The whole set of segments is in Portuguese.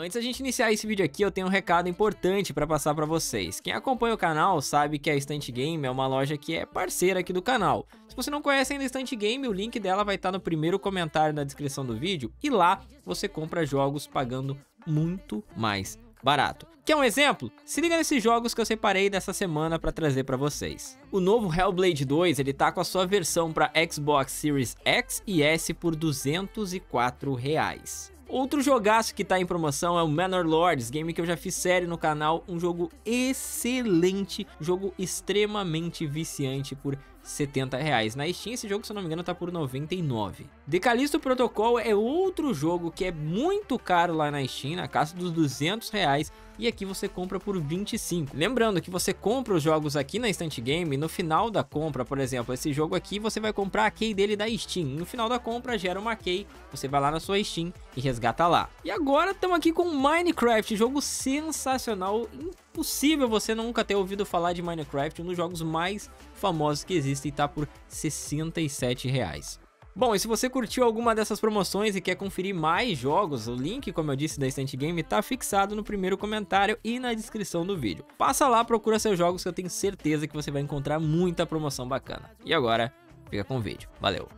Antes a gente iniciar esse vídeo aqui, eu tenho um recado importante para passar para vocês. Quem acompanha o canal sabe que a Stunt Game é uma loja que é parceira aqui do canal. Se você não conhece ainda a Stunt Game, o link dela vai estar tá no primeiro comentário na descrição do vídeo e lá você compra jogos pagando muito mais barato. Quer um exemplo? Se liga nesses jogos que eu separei dessa semana para trazer para vocês. O novo Hellblade 2, ele tá com a sua versão para Xbox Series X e S por R$ 204. Reais. Outro jogaço que tá em promoção é o Manor Lords, game que eu já fiz série no canal, um jogo excelente, jogo extremamente viciante por 70 reais. Na Steam esse jogo, se eu não me engano, tá por 99. The Callisto Protocol é outro jogo que é muito caro lá na Steam, na casa dos 200 reais, e aqui você compra por 25. Lembrando que você compra os jogos aqui na Instant Game, no final da compra, por exemplo, esse jogo aqui, você vai comprar a key dele da Steam. No final da compra, gera uma key, você vai lá na sua Steam e resgata lá. E agora estamos aqui com Minecraft, jogo sensacional, incrível impossível você nunca ter ouvido falar de Minecraft, um dos jogos mais famosos que existem e tá por R$ 67 reais. Bom, e se você curtiu alguma dessas promoções e quer conferir mais jogos, o link, como eu disse, da Instant Game tá fixado no primeiro comentário e na descrição do vídeo. Passa lá, procura seus jogos que eu tenho certeza que você vai encontrar muita promoção bacana. E agora, fica com o vídeo. Valeu!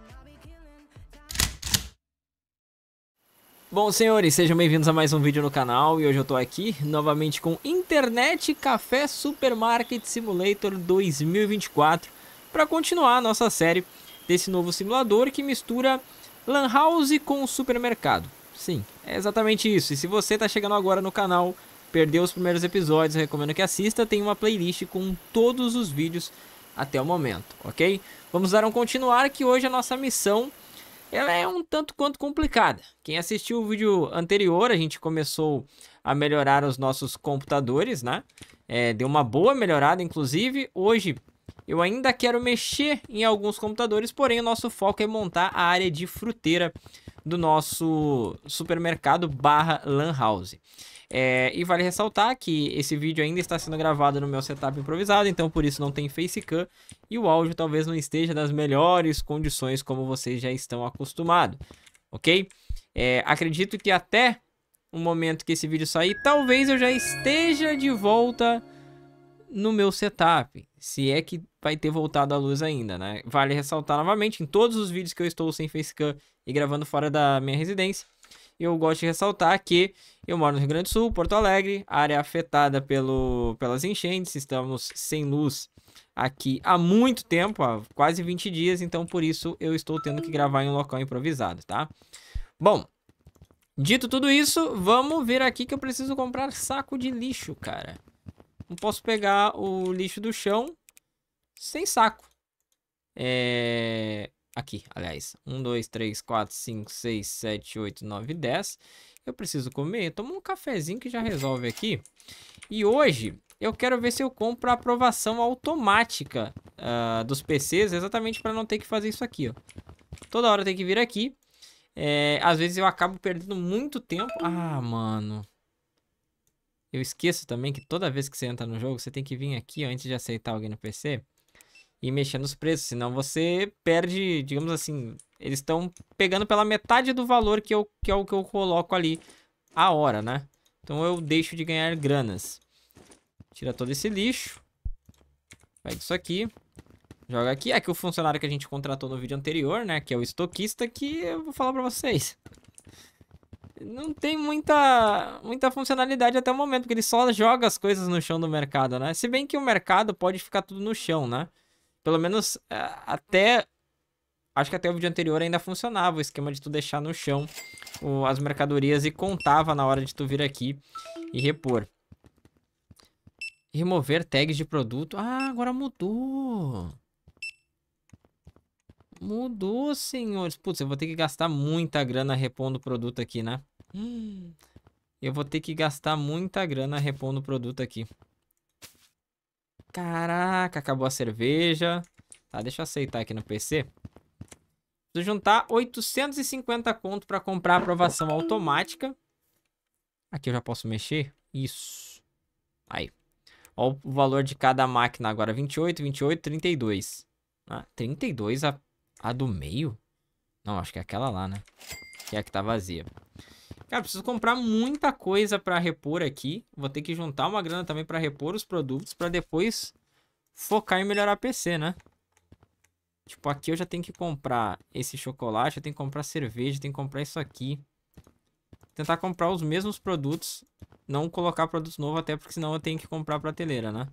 Bom, senhores, sejam bem-vindos a mais um vídeo no canal e hoje eu tô aqui novamente com Internet Café Supermarket Simulator 2024 para continuar a nossa série desse novo simulador que mistura lan house com supermercado. Sim, é exatamente isso. E se você tá chegando agora no canal, perdeu os primeiros episódios, recomendo que assista, tem uma playlist com todos os vídeos até o momento, ok? Vamos dar um continuar que hoje a nossa missão ela é um tanto quanto complicada. Quem assistiu o vídeo anterior, a gente começou a melhorar os nossos computadores, né? É, deu uma boa melhorada, inclusive. Hoje eu ainda quero mexer em alguns computadores, porém o nosso foco é montar a área de fruteira do nosso supermercado barra lan house. É, e vale ressaltar que esse vídeo ainda está sendo gravado no meu setup improvisado, então por isso não tem facecam e o áudio talvez não esteja nas melhores condições como vocês já estão acostumados, ok? É, acredito que até o momento que esse vídeo sair, talvez eu já esteja de volta no meu setup, se é que vai ter voltado a luz ainda, né? Vale ressaltar novamente, em todos os vídeos que eu estou sem facecam e gravando fora da minha residência, eu gosto de ressaltar que eu moro no Rio Grande do Sul, Porto Alegre, área afetada pelo, pelas enchentes, estamos sem luz aqui há muito tempo, há quase 20 dias, então por isso eu estou tendo que gravar em um local improvisado, tá? Bom, dito tudo isso, vamos ver aqui que eu preciso comprar saco de lixo, cara. Não posso pegar o lixo do chão sem saco. É... Aqui, aliás. 1, 2, 3, 4, 5, 6, 7, 8, 9, 10. Eu preciso comer. Toma um cafezinho que já resolve aqui. E hoje eu quero ver se eu compro a aprovação automática uh, dos PCs, exatamente para não ter que fazer isso aqui, ó. Toda hora tem que vir aqui. É, às vezes eu acabo perdendo muito tempo. Ah, mano. Eu esqueço também que toda vez que você entra no jogo, você tem que vir aqui ó, antes de aceitar alguém no PC e mexer nos preços, senão você perde, digamos assim, eles estão pegando pela metade do valor que, eu, que é o que eu coloco ali a hora, né? Então eu deixo de ganhar granas. Tira todo esse lixo. Pega isso aqui. Joga aqui. Aqui o funcionário que a gente contratou no vídeo anterior, né? Que é o estoquista, que eu vou falar pra vocês. Não tem muita, muita funcionalidade até o momento, porque ele só joga as coisas no chão do mercado, né? Se bem que o mercado pode ficar tudo no chão, né? Pelo menos eh, até acho que até o vídeo anterior ainda funcionava o esquema de tu deixar no chão o, as mercadorias e contava na hora de tu vir aqui e repor. Remover tags de produto. Ah, agora mudou. Mudou, senhores. Putz, eu vou ter que gastar muita grana repondo o produto aqui, né? eu vou ter que gastar muita grana repondo o produto aqui. Caraca, acabou a cerveja. Tá, deixa eu aceitar aqui no PC. Preciso juntar 850 conto para comprar a aprovação automática. Aqui eu já posso mexer. Isso. Aí. Ó o valor de cada máquina agora. 28, 28, 32. Ah, 32 a, a do meio? Não, acho que é aquela lá, né? Que é a que tá vazia. Cara, preciso comprar muita coisa pra repor aqui. Vou ter que juntar uma grana também pra repor os produtos pra depois focar em melhorar PC, né? Tipo, aqui eu já tenho que comprar esse chocolate, eu tenho que comprar cerveja, eu tenho que comprar isso aqui. Tentar comprar os mesmos produtos, não colocar produtos novos, até porque senão eu tenho que comprar a prateleira, né?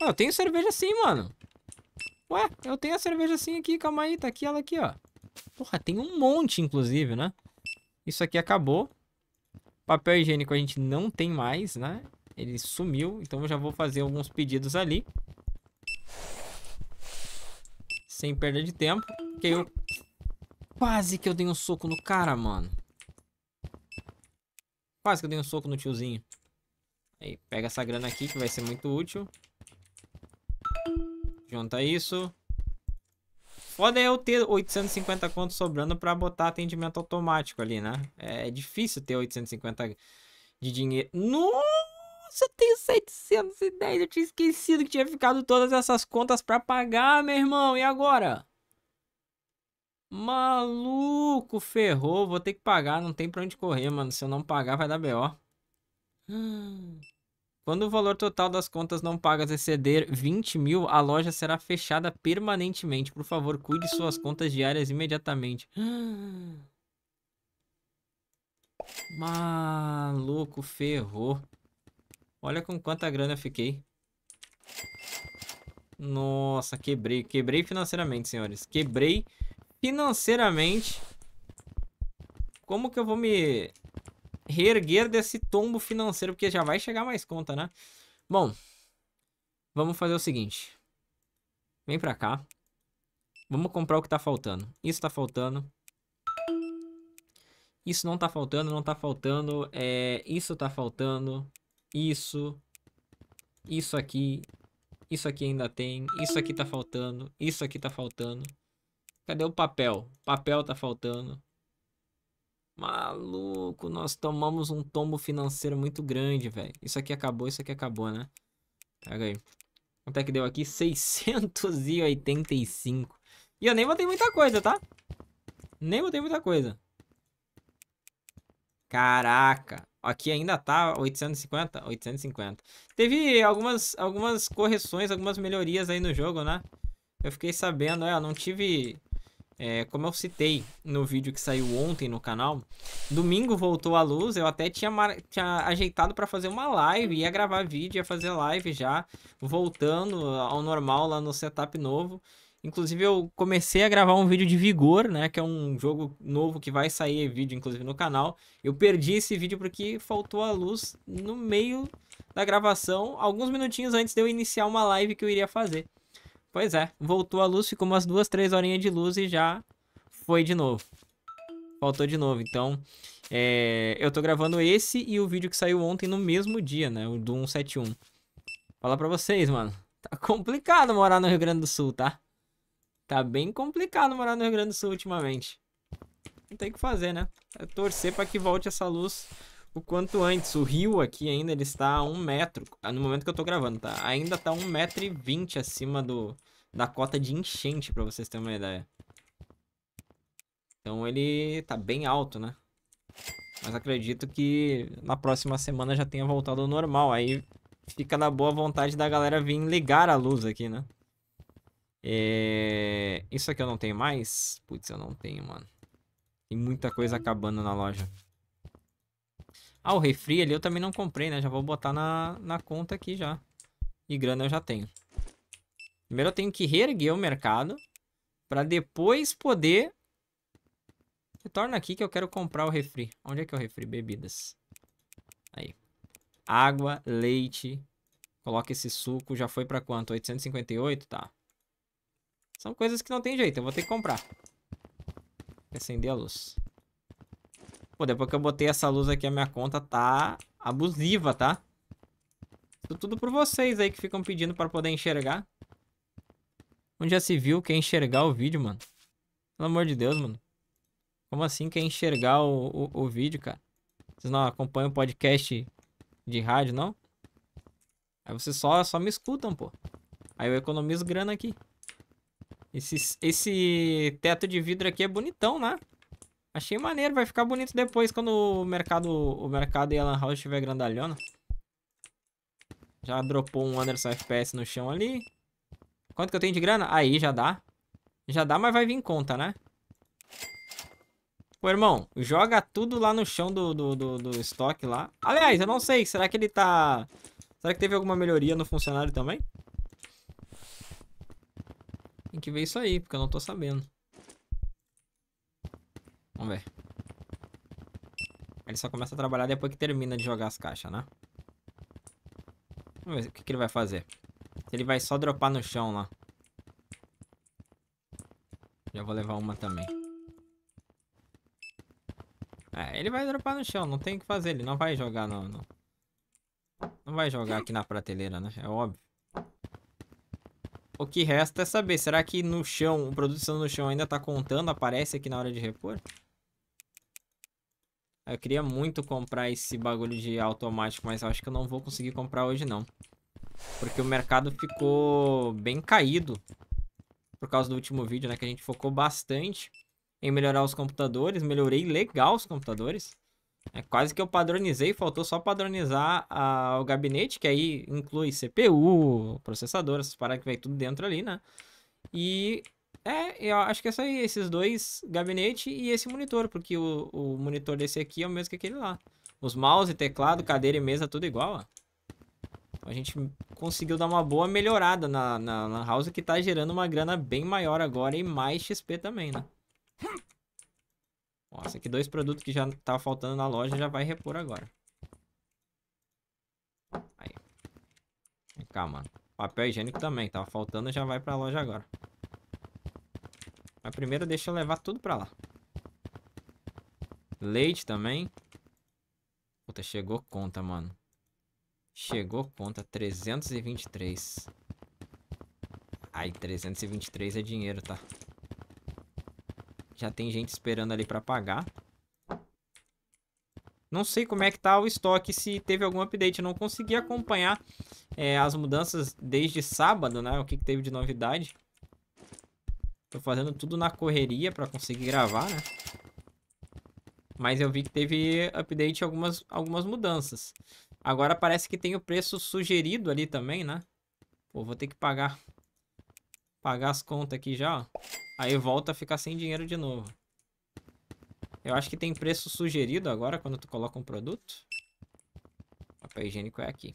Ah, eu tenho cerveja sim, mano. Ué, eu tenho a cerveja sim aqui, calma aí, tá aqui ela aqui, ó. Porra, tem um monte, inclusive, né? Isso aqui acabou. Papel higiênico a gente não tem mais, né? Ele sumiu, então eu já vou fazer alguns pedidos ali sem perder de tempo. Que eu... Quase que eu dei um soco no cara, mano. Quase que eu dei um soco no tiozinho. Aí, pega essa grana aqui que vai ser muito útil. Junta isso. Foda é eu ter 850 conto sobrando pra botar atendimento automático ali, né? É difícil ter 850 de dinheiro. Nossa! Nossa, eu tenho 710. Eu tinha esquecido que tinha ficado todas essas contas para pagar, meu irmão. E agora? Maluco, ferrou. Vou ter que pagar. Não tem pra onde correr, mano. Se eu não pagar, vai dar B.O. Quando o valor total das contas não pagas exceder 20 mil, a loja será fechada permanentemente. Por favor, cuide suas contas diárias imediatamente. Maluco, ferrou. Olha com quanta grana eu fiquei. Nossa, quebrei. Quebrei financeiramente, senhores. Quebrei financeiramente. Como que eu vou me reerguer desse tombo financeiro? Porque já vai chegar mais conta, né? Bom, vamos fazer o seguinte. Vem pra cá. Vamos comprar o que tá faltando. Isso tá faltando. Isso não tá faltando, não tá faltando. É... Isso tá faltando isso, isso aqui, isso aqui ainda tem, isso aqui tá faltando, isso aqui tá faltando. Cadê o papel? Papel tá faltando. Maluco, nós tomamos um tombo financeiro muito grande, velho. Isso aqui acabou, isso aqui acabou, né? Pega aí. Quanto é que deu aqui? 685. E eu nem botei muita coisa, tá? Nem botei muita coisa. Caraca. Aqui ainda tá 850, 850. Teve algumas, algumas correções, algumas melhorias aí no jogo, né? Eu fiquei sabendo, é, eu não tive... É, como eu citei no vídeo que saiu ontem no canal, domingo voltou a luz, eu até tinha, tinha ajeitado para fazer uma live, ia gravar vídeo, ia fazer live já, voltando ao normal lá no setup novo. Inclusive, eu comecei a gravar um vídeo de Vigor, né? Que é um jogo novo que vai sair vídeo, inclusive, no canal. Eu perdi esse vídeo porque faltou a luz no meio da gravação, alguns minutinhos antes de eu iniciar uma live que eu iria fazer. Pois é, voltou a luz, ficou umas duas, três horinhas de luz e já foi de novo. Faltou de novo, então... É... eu tô gravando esse e o vídeo que saiu ontem no mesmo dia, né? O do 171. Falar pra vocês, mano. Tá complicado morar no Rio Grande do Sul, tá? Tá bem complicado morar no Rio Grande do Sul ultimamente. Não tem o que fazer, né? É torcer para que volte essa luz o quanto antes. O rio aqui ainda ele está a um metro. Ah, no momento que eu tô gravando, tá? Ainda tá um metro e vinte acima do, da cota de enchente, para vocês terem uma ideia. Então ele tá bem alto, né? Mas acredito que na próxima semana já tenha voltado ao normal. Aí fica na boa vontade da galera vir ligar a luz aqui, né? É... Isso aqui eu não tenho mais? Putz, eu não tenho, mano. Tem muita coisa acabando na loja. Ah, o refri ali eu também não comprei, né? Já vou botar na, na conta aqui já. E grana eu já tenho. Primeiro eu tenho que reerguer o mercado. para depois poder... Retorna aqui que eu quero comprar o refri. Onde é que é o refri? Bebidas. Aí. Água, leite. Coloca esse suco. Já foi para quanto? 858? Tá. São coisas que não tem jeito, eu vou ter que comprar. Acender a luz. Pô, depois que eu botei essa luz aqui, a minha conta tá abusiva, tá? tudo por vocês aí que ficam pedindo pra poder enxergar. Onde já se viu quer enxergar o vídeo, mano? Pelo amor de Deus, mano. Como assim quer enxergar o, o, o vídeo, cara? Vocês não acompanham o podcast de rádio, não? Aí vocês só, só me escutam, pô. Aí eu economizo grana aqui. Esse, esse teto de vidro aqui é bonitão, né? Achei maneiro, vai ficar bonito depois quando o mercado, o mercado e a Lan House estiver grandalhona. Já dropou um Anderson FPS no chão ali. Quanto que eu tenho de grana? Aí, já dá. Já dá, mas vai vir em conta, né? Pô, irmão, joga tudo lá no chão do, do, do, do estoque lá. Aliás, eu não sei, será que ele tá... Será que teve alguma melhoria no funcionário também? Tem que ver isso aí, porque eu não tô sabendo. Vamos ver. Ele só começa a trabalhar depois que termina de jogar as caixas, né? Vamos ver o que, que ele vai fazer. Ele vai só dropar no chão lá. Já vou levar uma também. É, ele vai dropar no chão, não tem o que fazer. Ele não vai jogar, não, não. Não vai jogar aqui na prateleira, né? É óbvio. O que resta é saber, será que no chão, o produto sendo no chão ainda tá contando, aparece aqui na hora de repor? Ah, eu queria muito comprar esse bagulho de automático, mas eu acho que eu não vou conseguir comprar hoje não. Porque o mercado ficou bem caído por causa do último vídeo, né? Que a gente focou bastante em melhorar os computadores. Melhorei legal os computadores. É quase que eu padronizei, faltou só padronizar a, o gabinete, que aí inclui CPU, processador, essas paradas que vai tudo dentro ali, né? E é, eu acho que é só esses dois, gabinete e esse monitor, porque o, o monitor desse aqui é o mesmo que aquele lá. Os mouse, teclado, cadeira e mesa, tudo igual, ó. Então a gente conseguiu dar uma boa melhorada na, na, na house, que tá gerando uma grana bem maior agora e mais XP também, né? Nossa, aqui dois produtos que já tava tá faltando na loja já vai repor agora. Aí. Vem cá, mano. Papel higiênico também, tava faltando, já vai pra loja agora. Mas primeiro deixa eu levar tudo pra lá. Leite também. Puta, chegou conta, mano. Chegou conta, 323. Ai, 323 é dinheiro, tá? Já tem gente esperando ali para pagar. Não sei como é que tá o estoque, se teve algum update. Eu não consegui acompanhar é, as mudanças desde sábado, né? O que, que teve de novidade. Tô fazendo tudo na correria para conseguir gravar, né? Mas eu vi que teve update algumas, algumas mudanças. Agora parece que tem o preço sugerido ali também, né? Pô, vou ter que pagar pagar as contas aqui já, ó. Aí volta a ficar sem dinheiro de novo. Eu acho que tem preço sugerido agora quando tu coloca um produto. Papel higiênico é aqui.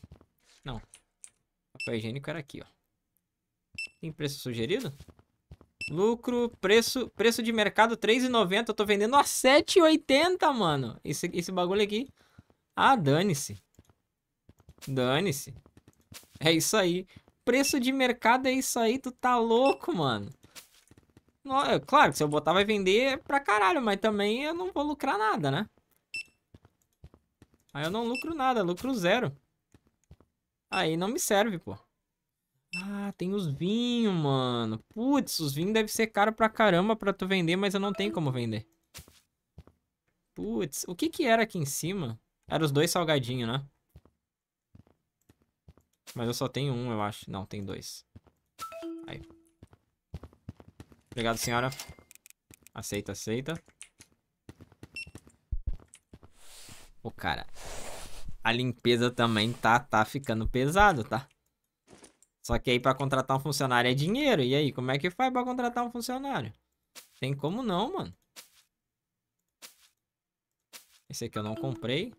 Não. Papel higiênico era aqui, ó. Tem preço sugerido? Lucro, preço, preço de mercado 3,90. Eu tô vendendo a 7,80, mano. Esse, esse bagulho aqui. Ah, dane-se. Dane-se. É isso aí preço de mercado é isso aí, tu tá louco, mano. É, claro que se eu botar vai vender pra caralho, mas também eu não vou lucrar nada, né? Aí eu não lucro nada, lucro zero. Aí não me serve, pô. Ah, tem os vinhos, mano. Putz, os vinhos devem ser caro pra caramba pra tu vender, mas eu não tenho como vender. Putz, o que que era aqui em cima? Era os dois salgadinhos, né? Mas eu só tenho um, eu acho. Não, tem dois. Aí. Obrigado, senhora. Aceita, aceita. Ô, cara. A limpeza também tá, tá ficando pesado, tá? Só que aí pra contratar um funcionário é dinheiro. E aí, como é que faz pra contratar um funcionário? Tem como não, mano. Esse aqui eu não comprei.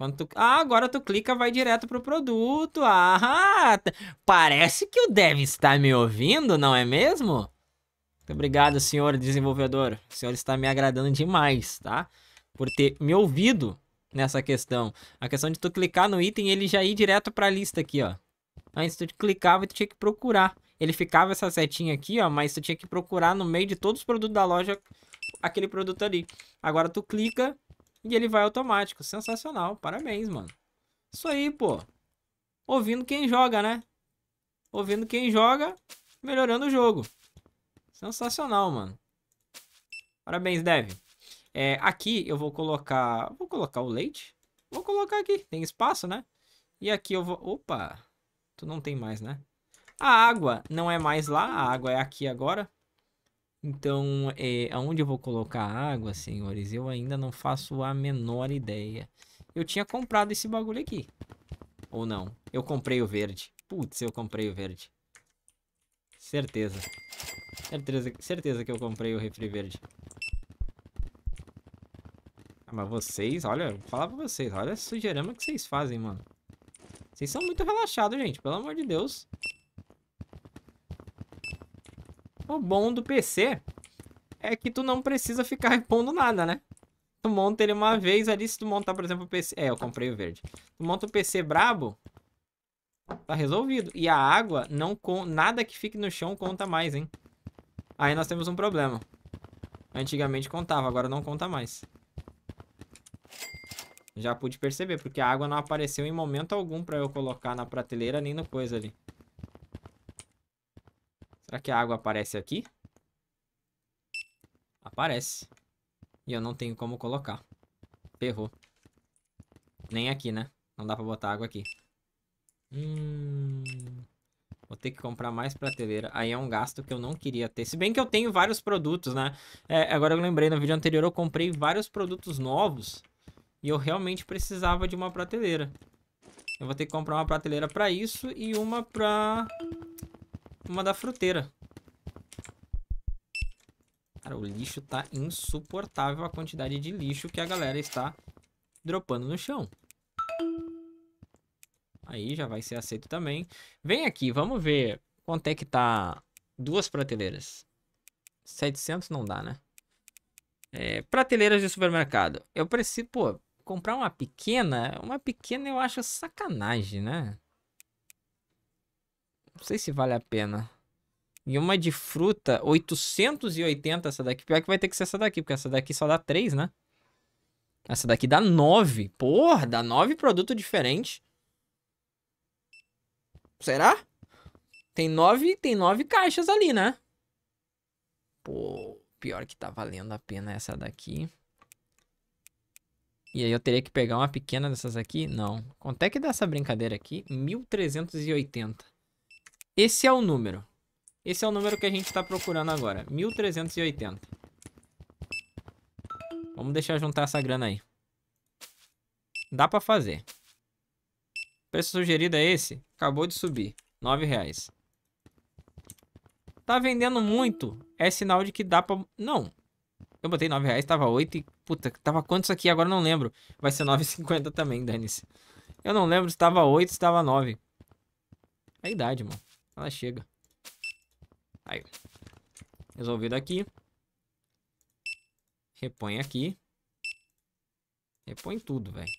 Quando tu... Ah, agora tu clica, vai direto pro produto. Ah, parece que o Dev está me ouvindo, não é mesmo? Muito obrigado, senhor desenvolvedor. O senhor está me agradando demais, tá? Por ter me ouvido nessa questão. A questão de tu clicar no item ele já ir direto pra lista aqui, ó. Antes tu clicava e tu tinha que procurar. Ele ficava essa setinha aqui, ó, mas tu tinha que procurar no meio de todos os produtos da loja aquele produto ali. Agora tu clica e ele vai automático. Sensacional. Parabéns, mano. Isso aí, pô. Ouvindo quem joga, né? Ouvindo quem joga, melhorando o jogo. Sensacional, mano. Parabéns, Dev. É, aqui eu vou colocar... Vou colocar o leite. Vou colocar aqui. Tem espaço, né? E aqui eu vou... Opa! Tu não tem mais, né? A água não é mais lá. A água é aqui agora. Então, é, aonde eu vou colocar água, senhores, eu ainda não faço a menor ideia. Eu tinha comprado esse bagulho aqui. Ou não? Eu comprei o verde. Putz, eu comprei o verde. Certeza. Certeza, certeza que eu comprei o refri verde. Ah, mas vocês, olha, vou falar pra vocês. Olha a sujeirama que vocês fazem, mano. Vocês são muito relaxados, gente. Pelo amor de Deus. O bom do PC é que tu não precisa ficar repondo nada, né? Tu monta ele uma vez ali, se tu montar, por exemplo, o PC... É, eu comprei o verde. Tu monta o PC brabo, tá resolvido. E a água, não com nada que fique no chão conta mais, hein? Aí nós temos um problema. Antigamente contava, agora não conta mais. Já pude perceber, porque a água não apareceu em momento algum pra eu colocar na prateleira nem no coisa ali. Será que a água aparece aqui? Aparece. E eu não tenho como colocar. Ferrou. Nem aqui, né? Não dá pra botar água aqui. Hum... Vou ter que comprar mais prateleira. Aí é um gasto que eu não queria ter. Se bem que eu tenho vários produtos, né? É, agora eu lembrei, no vídeo anterior eu comprei vários produtos novos. E eu realmente precisava de uma prateleira. Eu vou ter que comprar uma prateleira pra isso e uma pra uma da fruteira. Cara, o lixo tá insuportável a quantidade de lixo que a galera está dropando no chão. Aí já vai ser aceito também. Vem aqui, vamos ver quanto é que tá duas prateleiras. 700 não dá, né? É, prateleiras de supermercado. Eu preciso, pô, comprar uma pequena. Uma pequena eu acho sacanagem, né? Não sei se vale a pena. E uma de fruta, 880 essa daqui. Pior que vai ter que ser essa daqui, porque essa daqui só dá 3, né? Essa daqui dá 9. Porra, dá 9 produtos diferentes. Será? Tem 9, tem nove caixas ali, né? Pô, pior que tá valendo a pena essa daqui. E aí eu teria que pegar uma pequena dessas aqui? Não. Quanto é que dá essa brincadeira aqui? 1380. Esse é o número. Esse é o número que a gente está procurando agora. 1380. Vamos deixar juntar essa grana aí. Dá para fazer. O preço sugerido é esse. Acabou de subir. 9 reais. Tá vendendo muito. É sinal de que dá pra... Não. Eu botei 9 reais, tava 8 e... Puta, tava quantos aqui? Agora não lembro. Vai ser 9,50 também, dane-se. Eu não lembro se tava 8 se tava 9. É a idade, mano. Ela chega. Aí. Resolvido aqui. Repõe aqui. Repõe tudo, velho.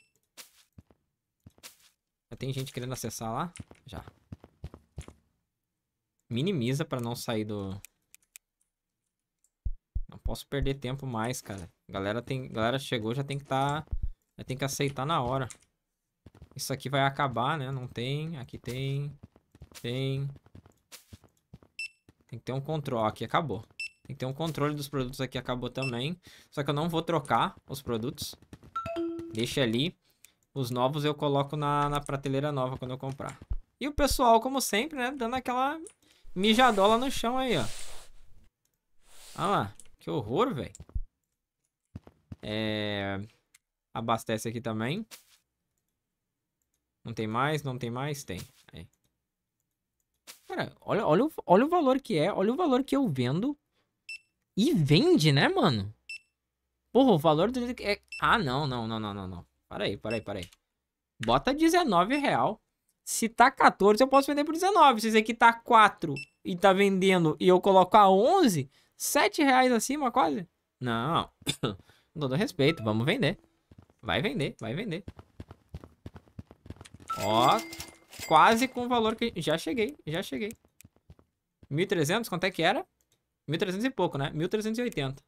Já tem gente querendo acessar lá? Já. Minimiza pra não sair do... Não posso perder tempo mais, cara. Galera tem, galera chegou, já tem que tá, já tem que aceitar na hora. Isso aqui vai acabar, né? Não tem, aqui tem, tem, tem que ter um controle. aqui acabou. Tem que ter um controle dos produtos aqui, acabou também. Só que eu não vou trocar os produtos. Deixa ali. Os novos eu coloco na, na prateleira nova quando eu comprar. E o pessoal, como sempre, né? Dando aquela mijadola no chão aí, ó. Olha lá. Que horror, velho. É... Abastece aqui também. Não tem mais? Não tem mais? Tem. Cara, olha, olha, o, olha o valor que é, olha o valor que eu vendo. E vende, né, mano? Porra, o valor do... É... Ah, não, não, não, não, não, não. Para aí, para aí, para aí. Bota 19 real. Se tá 14, eu posso vender por 19. Se isso aqui tá 4 e tá vendendo e eu colocar 11, 7 reais acima quase. Não, com todo respeito, vamos vender. Vai vender, vai vender. Ó, quase com o valor que... Já cheguei, já cheguei. 1.300, quanto é que era? 1.300 e pouco, né? 1.380.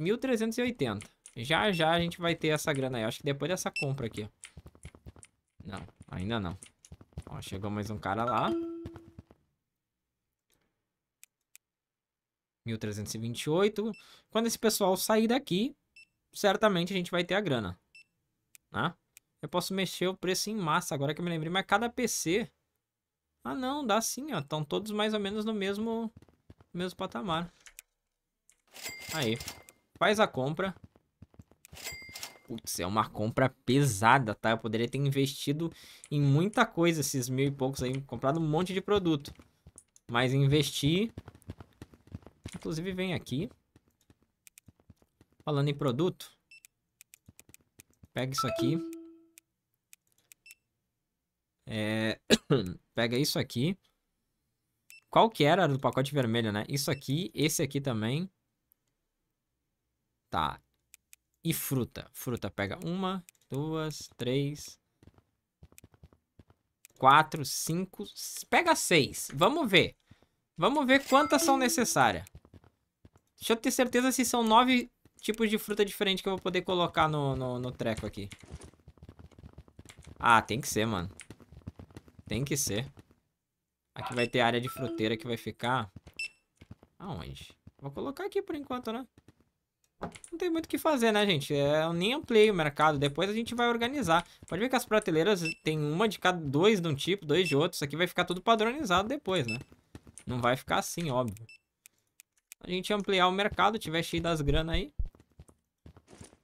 1.380. Já, já a gente vai ter essa grana aí. Acho que depois dessa compra aqui. Não, ainda não. Ó, chegou mais um cara lá. 1.328. Quando esse pessoal sair daqui, certamente a gente vai ter a grana. Né? Eu posso mexer o preço em massa, agora que eu me lembrei. Mas cada PC... Ah, não, dá sim, ó. Estão todos mais ou menos no mesmo, mesmo patamar. Aí. Faz a compra. Putz, é uma compra pesada, tá? Eu poderia ter investido em muita coisa esses mil e poucos aí. Comprado um monte de produto. Mas investi... Inclusive, vem aqui. Falando em produto. Pega isso aqui. É... Pega isso aqui. Qual que era do pacote vermelho, né? Isso aqui, esse aqui também. Tá. E fruta. Fruta pega uma, duas, três, quatro, cinco... Pega seis. Vamos ver. Vamos ver quantas são necessárias. Deixa eu ter certeza se são nove tipos de fruta diferente que eu vou poder colocar no, no, no treco aqui. Ah, tem que ser, mano. Tem que ser. Aqui vai ter área de fruteira que vai ficar... Aonde? Vou colocar aqui por enquanto, né? Não tem muito o que fazer, né, gente? É, eu nem ampliei o mercado. Depois a gente vai organizar. Pode ver que as prateleiras tem uma de cada... Dois de um tipo, dois de outro. Isso aqui vai ficar tudo padronizado depois, né? Não vai ficar assim, óbvio. A gente ampliar o mercado, tiver cheio das granas aí.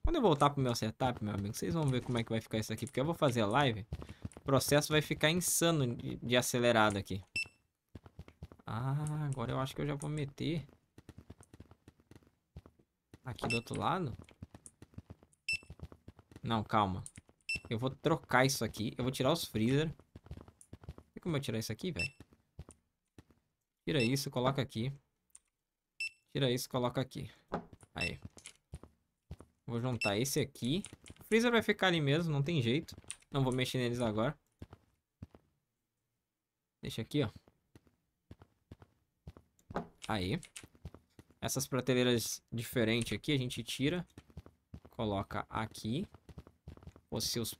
Quando eu voltar pro meu setup, meu amigo, vocês vão ver como é que vai ficar isso aqui. Porque eu vou fazer a live processo vai ficar insano de, de acelerado aqui. Ah, agora eu acho que eu já vou meter aqui do outro lado. Não, calma. Eu vou trocar isso aqui. Eu vou tirar os freezer. Tem como eu tirar isso aqui, velho? Tira isso, coloca aqui. Tira isso, coloca aqui. Aí. Vou juntar esse aqui. O freezer vai ficar ali mesmo, não tem jeito. Não vou mexer neles agora. Deixa aqui, ó. Aí. Essas prateleiras diferentes aqui, a gente tira. Coloca aqui. Ou se os,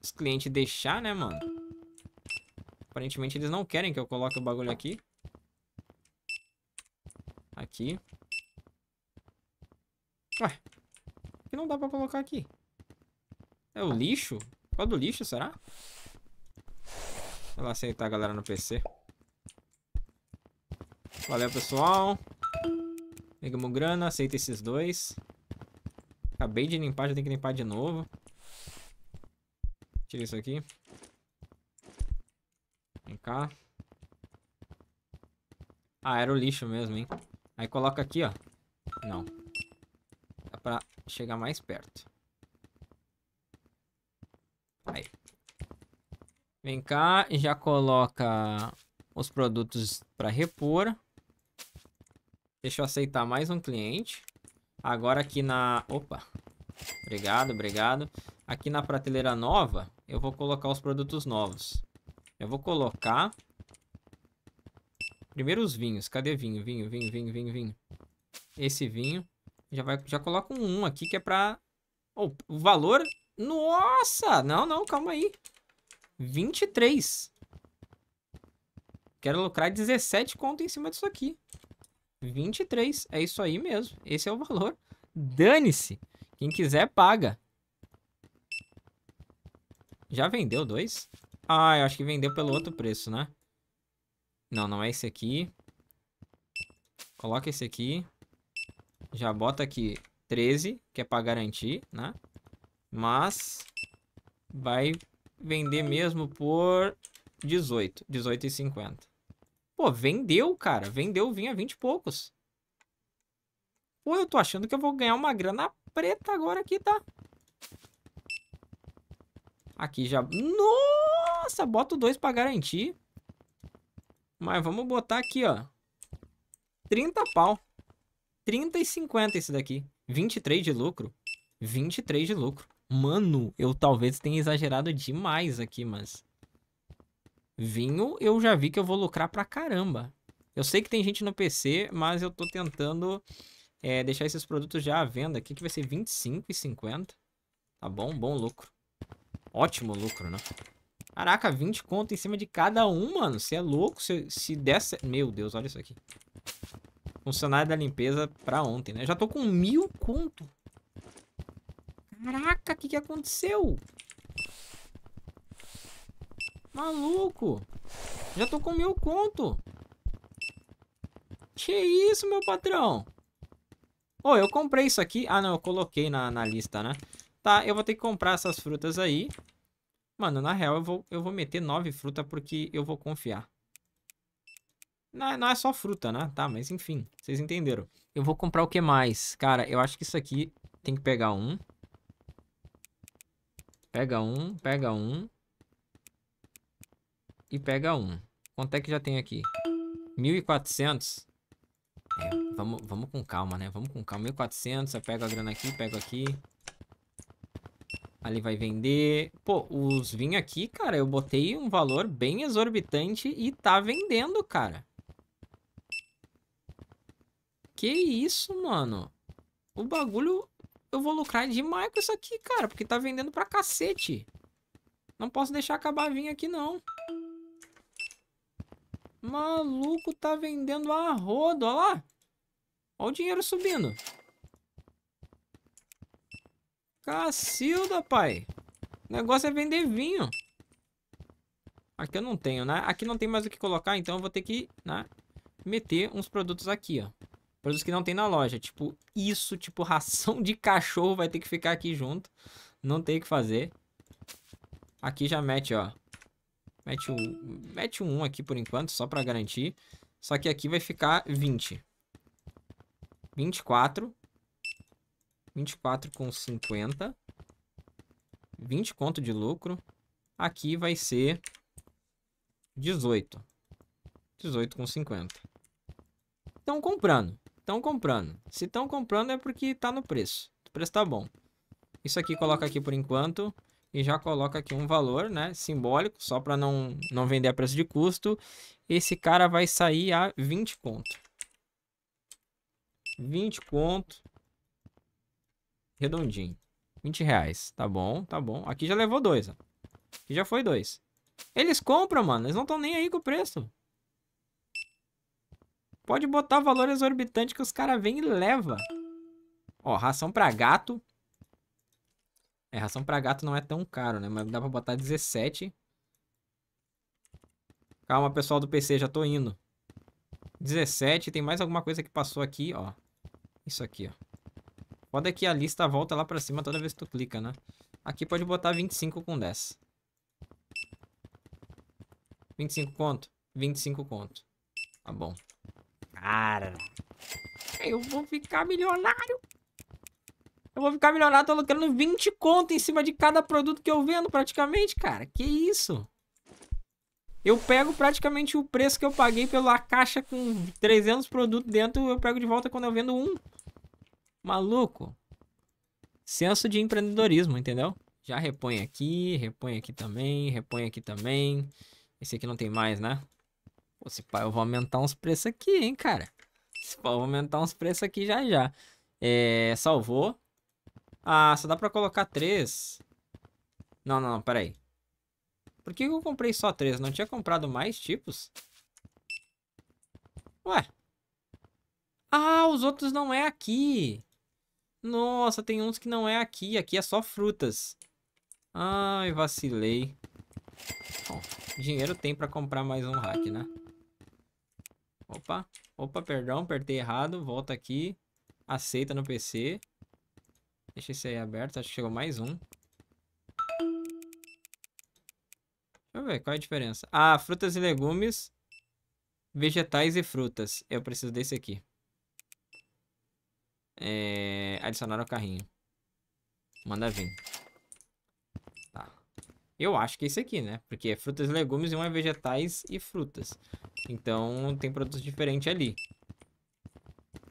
os clientes deixar, né, mano? Aparentemente eles não querem que eu coloque o bagulho aqui. Aqui. Ué. Que não dá pra colocar aqui. É o lixo? Por do lixo, será? Vai lá aceitar a galera no PC. Valeu, pessoal. Pegamos grana, aceita esses dois. Acabei de limpar, já tem que limpar de novo. Tira isso aqui. Vem cá. Ah, era o lixo mesmo, hein? Aí coloca aqui, ó. Não. Dá pra chegar mais perto. Vem cá e já coloca os produtos para repor. Deixa eu aceitar mais um cliente. Agora aqui na... Opa! Obrigado, obrigado. Aqui na prateleira nova, eu vou colocar os produtos novos. Eu vou colocar... Primeiro os vinhos. Cadê vinho? Vinho, vinho, vinho, vinho, vinho. Esse vinho. Já, vai, já coloca um aqui que é pra... Oh, o valor... Nossa! Não, não, calma aí. 23. Quero lucrar 17 conto em cima disso aqui. 23. É isso aí mesmo. Esse é o valor. Dane-se. Quem quiser, paga. Já vendeu dois? Ah, eu acho que vendeu pelo outro preço, né? Não, não é esse aqui. Coloca esse aqui. Já bota aqui 13, que é pra garantir, né? Mas vai Vender mesmo por 18. 18,50. Pô, vendeu, cara. Vendeu, vinha 20 e poucos. Pô, eu tô achando que eu vou ganhar uma grana preta agora aqui, tá? Aqui já... Nossa, bota dois pra garantir. Mas vamos botar aqui, ó. 30 pau. 30 e 50 esse daqui. 23 de lucro. 23 de lucro. Mano, eu talvez tenha exagerado demais aqui, mas... Vinho, eu já vi que eu vou lucrar pra caramba. Eu sei que tem gente no PC, mas eu tô tentando é, deixar esses produtos já à venda. Aqui que vai ser 25 e 50. Tá bom? Bom lucro. Ótimo lucro, né? Caraca, 20 conto em cima de cada um, mano. Você é louco? Se, se dessa... Meu Deus, olha isso aqui. Funcionário da limpeza pra ontem, né? Já tô com mil conto. Caraca, o que, que aconteceu? Maluco! Já tô com mil conto! Que isso, meu patrão? Oh, eu comprei isso aqui. Ah, não, eu coloquei na, na lista, né? Tá, eu vou ter que comprar essas frutas aí. Mano, na real, eu vou, eu vou meter nove frutas porque eu vou confiar. Não, é, não é só fruta, né? Tá, mas enfim, vocês entenderam. Eu vou comprar o que mais? Cara, eu acho que isso aqui tem que pegar um. Pega um, pega um. E pega um. Quanto é que já tem aqui? 1.400. É, vamos, vamos com calma, né? Vamos com calma. 1.400, eu pego a grana aqui, pego aqui. Ali vai vender. Pô, os vinhos aqui, cara, eu botei um valor bem exorbitante e tá vendendo, cara. Que isso, mano? O bagulho eu vou lucrar demais com isso aqui, cara. Porque tá vendendo pra cacete. Não posso deixar acabar vinho aqui, não. Maluco tá vendendo a rodo, olha lá. Olha o dinheiro subindo. Cacilda, pai. O negócio é vender vinho. Aqui eu não tenho, né? Aqui não tem mais o que colocar, então eu vou ter que né, meter uns produtos aqui, ó. Produtos que não tem na loja. Tipo, isso, tipo, ração de cachorro vai ter que ficar aqui junto. Não tem o que fazer. Aqui já mete, ó. Mete um, mete um 1 aqui por enquanto, só pra garantir. Só que aqui vai ficar 20. 24. 24 com 50. 20 conto de lucro. Aqui vai ser 18. 18 com 50. Estão comprando estão comprando. Se estão comprando é porque está no preço. O preço está bom. Isso aqui coloca aqui por enquanto e já coloca aqui um valor, né, simbólico, só para não não vender a preço de custo. Esse cara vai sair a 20 conto. 20 conto. Redondinho. 20 reais. Tá bom, tá bom. Aqui já levou dois, ó. Aqui já foi dois. Eles compram, mano. Eles não estão nem aí com o preço. Pode botar valor exorbitante que os caras vêm e leva. Ó, ração pra gato. É, ração pra gato não é tão caro, né? Mas dá pra botar 17. Calma, pessoal do PC, já tô indo. 17, tem mais alguma coisa que passou aqui, ó. Isso aqui, ó. Foda é que a lista volta lá pra cima toda vez que tu clica, né? Aqui pode botar 25 com 10. 25 conto? 25 conto. Tá bom. Cara. Eu vou ficar milionário. Eu vou ficar milionário, tô lucrando 20 conto em cima de cada produto que eu vendo, praticamente, cara. Que isso? Eu pego praticamente o preço que eu paguei pela caixa com 300 produtos dentro, eu pego de volta quando eu vendo um. Maluco. Senso de empreendedorismo, entendeu? Já repõe aqui, repõe aqui também, repõe aqui também. Esse aqui não tem mais, né? Pô, se pá, eu vou aumentar uns preços aqui, hein, cara. Se pá, eu vou aumentar uns preços aqui já já. É, salvou. Ah, só dá pra colocar três. Não, não, não, peraí. Por que eu comprei só três? Não tinha comprado mais tipos? Ué. Ah, os outros não é aqui. Nossa, tem uns que não é aqui. Aqui é só frutas. Ai, vacilei. Bom, dinheiro tem pra comprar mais um hack, né? Opa, opa, perdão, apertei errado. Volta aqui. Aceita no PC. Deixa esse aí aberto, acho que chegou mais um. Deixa eu ver qual é a diferença. Ah, frutas e legumes, vegetais e frutas. Eu preciso desse aqui. É... Adicionar ao carrinho. Manda vir. Eu acho que é isso aqui, né? Porque é frutas e legumes e um é vegetais e frutas. Então, tem produtos diferentes ali.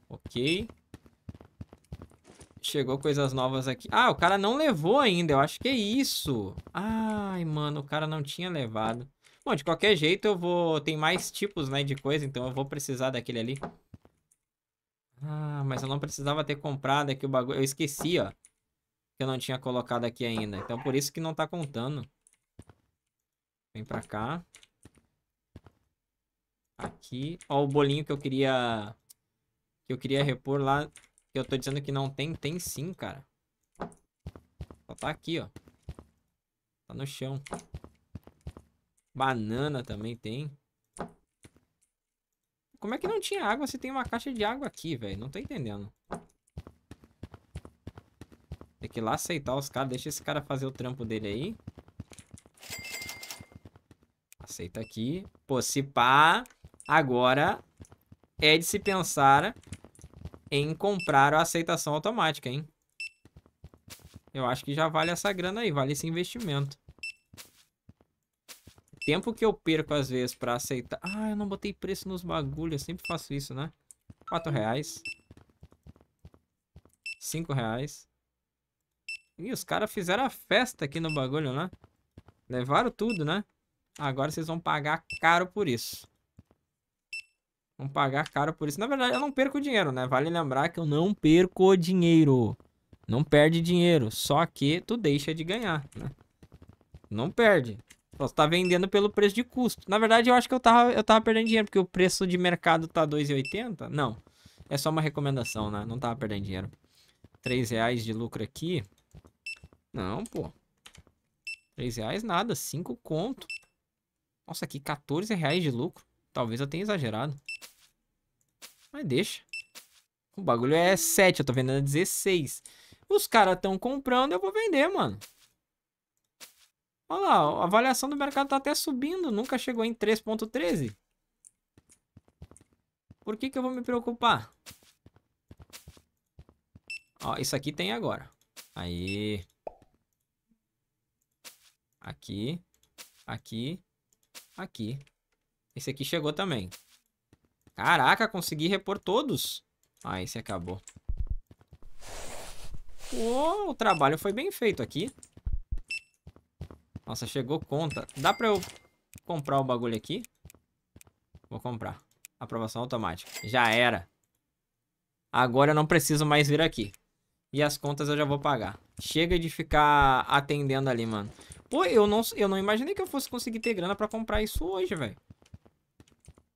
Ok. Chegou coisas novas aqui. Ah, o cara não levou ainda. Eu acho que é isso. Ai, mano, o cara não tinha levado. Bom, de qualquer jeito, eu vou... Tem mais tipos, né, de coisa. Então, eu vou precisar daquele ali. Ah, mas eu não precisava ter comprado aqui é o bagulho. Eu esqueci, ó que eu não tinha colocado aqui ainda. Então, por isso que não tá contando. Vem pra cá. Aqui. Ó, o bolinho que eu queria... Que eu queria repor lá. Que eu tô dizendo que não tem. Tem sim, cara. Só tá aqui, ó. Tá no chão. Banana também tem. Como é que não tinha água se tem uma caixa de água aqui, velho? Não tô entendendo. Tem que ir lá aceitar os caras. Deixa esse cara fazer o trampo dele aí. Aceita aqui. Pô, se pá, agora é de se pensar em comprar a aceitação automática, hein? Eu acho que já vale essa grana aí, vale esse investimento. Tempo que eu perco às vezes pra aceitar... Ah, eu não botei preço nos bagulhos, eu sempre faço isso, né? 4 reais. 5 reais. Ih, os caras fizeram a festa aqui no bagulho, né? Levaram tudo, né? Agora vocês vão pagar caro por isso. Vão pagar caro por isso. Na verdade, eu não perco dinheiro, né? Vale lembrar que eu não perco dinheiro. Não perde dinheiro. Só que tu deixa de ganhar, né? Não perde. Só tá vendendo pelo preço de custo. Na verdade, eu acho que eu tava, eu tava perdendo dinheiro, porque o preço de mercado tá 2,80. Não. É só uma recomendação, né? Não tava perdendo dinheiro. 3 reais de lucro aqui. Não, pô. 3 reais nada, 5 conto. Nossa, aqui 14 reais de lucro. Talvez eu tenha exagerado. Mas deixa. O bagulho é 7, eu tô vendendo a 16. Os caras estão comprando, eu vou vender, mano. Olha lá, a avaliação do mercado tá até subindo. Nunca chegou em 3.13. Por que que eu vou me preocupar? Ó, isso aqui tem agora. Aí. Aqui, aqui, aqui. Esse aqui chegou também. Caraca, consegui repor todos. Ah, esse acabou. Uou, o trabalho foi bem feito aqui. Nossa, chegou conta. Dá pra eu comprar o bagulho aqui? Vou comprar. Aprovação automática. Já era. Agora eu não preciso mais vir aqui. E as contas eu já vou pagar. Chega de ficar atendendo ali, mano. Pô, eu não, eu não imaginei que eu fosse conseguir ter grana pra comprar isso hoje, velho.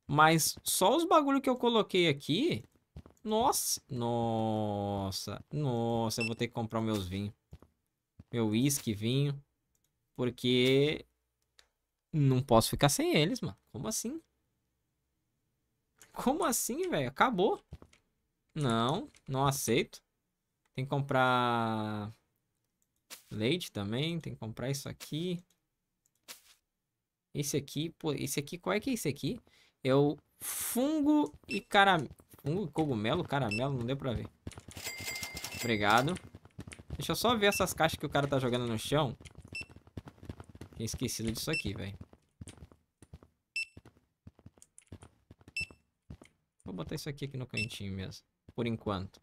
Mas só os bagulho que eu coloquei aqui... Nossa, nossa, nossa, eu vou ter que comprar meus vinhos. Meu uísque, vinho. Porque não posso ficar sem eles, mano. Como assim? Como assim, velho? Acabou. Não, não aceito. Tem que comprar Leite também, tem que comprar isso aqui. Esse aqui, pô, esse aqui, qual é que é esse aqui? É o fungo e caramelo. Fungo e cogumelo? Caramelo, não deu pra ver. Obrigado. Deixa eu só ver essas caixas que o cara tá jogando no chão. Tinha esquecido disso aqui, velho. Vou botar isso aqui, aqui no cantinho mesmo. Por enquanto.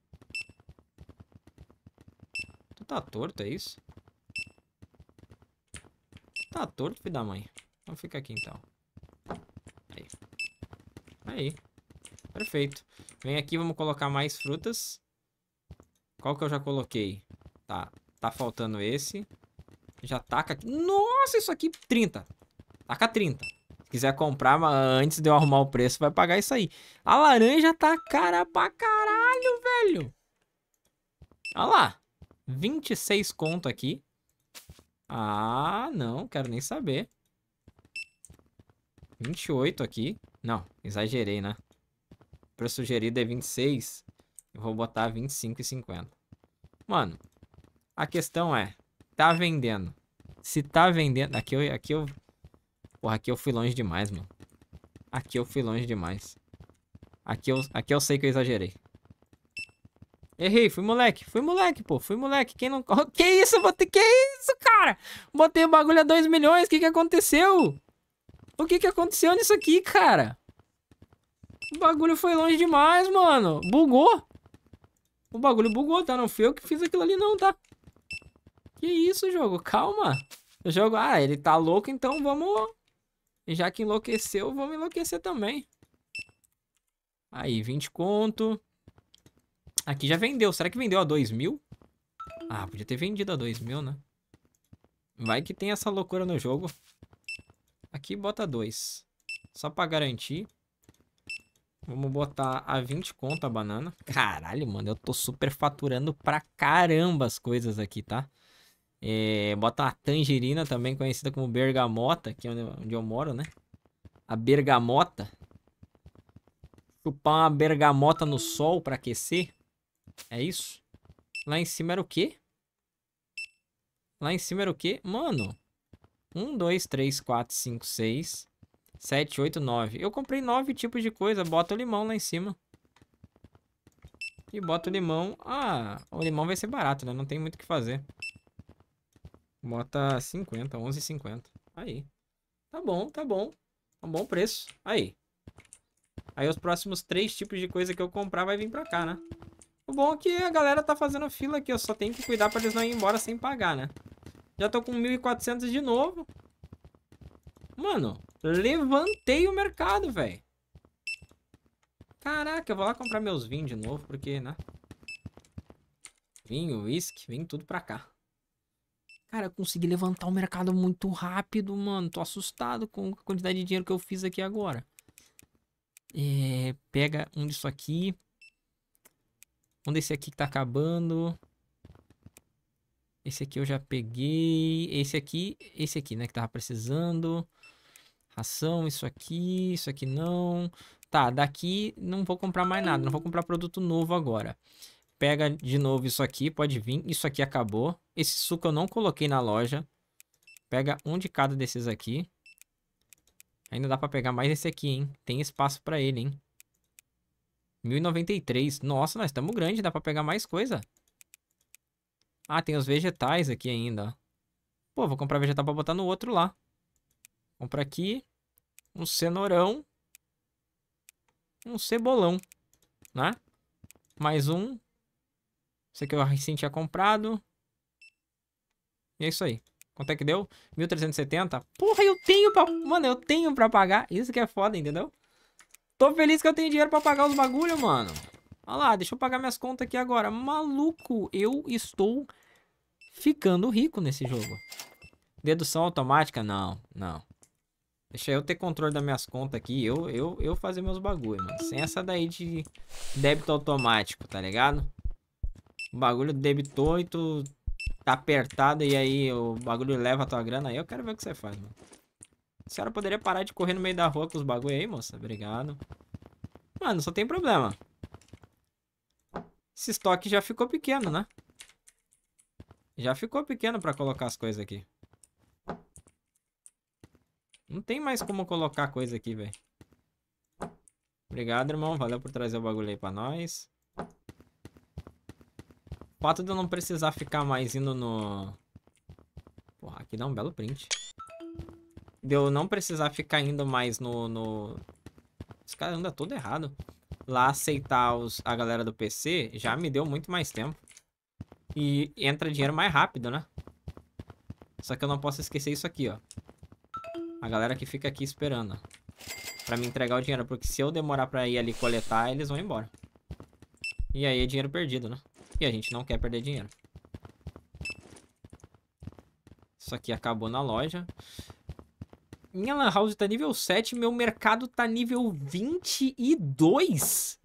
Tu então tá torto, é isso? Tá torto, filho da mãe. Vamos então ficar aqui então. Aí. Aí. Perfeito. Vem aqui, vamos colocar mais frutas. Qual que eu já coloquei? Tá. Tá faltando esse. Já taca aqui. Nossa, isso aqui 30. Taca 30. Se quiser comprar, antes de eu arrumar o preço, vai pagar isso aí. A laranja tá cara pra caralho, velho. Olha lá. 26 conto aqui. Ah, não, quero nem saber. 28 aqui. Não, exagerei, né? O sugerir sugerido 26. Eu vou botar 25,50. Mano, a questão é, tá vendendo. Se tá vendendo... Aqui eu, aqui eu... Porra, aqui eu fui longe demais, mano. Aqui eu fui longe demais. Aqui eu, aqui eu sei que eu exagerei. Errei, fui moleque. Fui moleque, pô. Fui moleque. Quem não. Que isso? Botei... Que isso, cara? Botei o bagulho a 2 milhões. O que que aconteceu? O que que aconteceu nisso aqui, cara? O bagulho foi longe demais, mano. Bugou. O bagulho bugou, tá? Não fui eu que fiz aquilo ali, não, tá? Que isso, jogo? Calma. O jogo... Ah, ele tá louco, então vamos... Já que enlouqueceu, vamos enlouquecer também. Aí, 20 conto. Aqui já vendeu. Será que vendeu a 2 mil? Ah, podia ter vendido a 2 mil, né? Vai que tem essa loucura no jogo. Aqui bota 2. Só pra garantir. Vamos botar a 20 conto a banana. Caralho, mano, eu tô super faturando pra caramba as coisas aqui, tá? É, bota a tangerina também, conhecida como bergamota, que é onde eu moro, né? A bergamota. Chupar uma bergamota no sol pra aquecer. É isso? Lá em cima era o quê? Lá em cima era o quê? Mano. 1, 2, 3, 4, 5, 6, 7, 8, 9. Eu comprei 9 tipos de coisa. Bota o limão lá em cima. E bota o limão. Ah, o limão vai ser barato, né? Não tem muito o que fazer. Bota 50, 11,50. Aí. Tá bom, tá bom. Tá um bom preço. Aí. Aí os próximos 3 tipos de coisa que eu comprar vai vir pra cá, né? O bom é que a galera tá fazendo fila aqui, eu só tenho que cuidar pra eles não irem embora sem pagar, né? Já tô com 1.400 de novo. Mano, levantei o mercado, velho. Caraca, eu vou lá comprar meus vinhos de novo, porque, né? Vinho, uísque, vem tudo pra cá. Cara, eu consegui levantar o mercado muito rápido, mano. Tô assustado com a quantidade de dinheiro que eu fiz aqui agora. É, pega um disso aqui. Um desse aqui que tá acabando. Esse aqui eu já peguei. Esse aqui, esse aqui, né? Que tava precisando. Ração, isso aqui, isso aqui não. Tá, daqui não vou comprar mais nada. Não vou comprar produto novo agora. Pega de novo isso aqui, pode vir. Isso aqui acabou. Esse suco eu não coloquei na loja. Pega um de cada desses aqui. Ainda dá pra pegar mais esse aqui, hein? Tem espaço pra ele, hein? 1093. Nossa, nós estamos grande, dá pra pegar mais coisa. Ah, tem os vegetais aqui ainda, Pô, vou comprar vegetal pra botar no outro lá. Comprar aqui. Um cenourão. Um cebolão, né? Mais um. Esse aqui eu recente tinha comprado. E é isso aí. Quanto é que deu? 1.370? Porra, eu tenho pra... Mano, eu tenho pra pagar. Isso que é foda, entendeu? Tô feliz que eu tenho dinheiro pra pagar os bagulho, mano. Olha lá, deixa eu pagar minhas contas aqui agora. Maluco, eu estou ficando rico nesse jogo. Dedução automática? Não, não. Deixa eu ter controle das minhas contas aqui. Eu, eu, eu fazer meus bagulho, mano. Sem essa daí de débito automático, tá ligado? O bagulho debitou e tu tá apertado e aí o bagulho leva a tua grana. Aí eu quero ver o que você faz, mano. A senhora poderia parar de correr no meio da rua com os bagulho aí, moça? Obrigado. Mano, só tem problema. Esse estoque já ficou pequeno, né? Já ficou pequeno pra colocar as coisas aqui. Não tem mais como colocar coisa aqui, velho. Obrigado, irmão. Valeu por trazer o bagulho aí pra nós. O fato de eu não precisar ficar mais indo no... Porra, aqui dá um belo print de eu não precisar ficar indo mais no... no... Esse cara anda todo errado. Lá aceitar os, a galera do PC já me deu muito mais tempo. E entra dinheiro mais rápido, né? Só que eu não posso esquecer isso aqui, ó. A galera que fica aqui esperando, Pra me entregar o dinheiro. Porque se eu demorar pra ir ali coletar, eles vão embora. E aí é dinheiro perdido, né? E a gente não quer perder dinheiro. Isso aqui acabou na loja. Minha Lan House tá nível 7, meu mercado tá nível 22.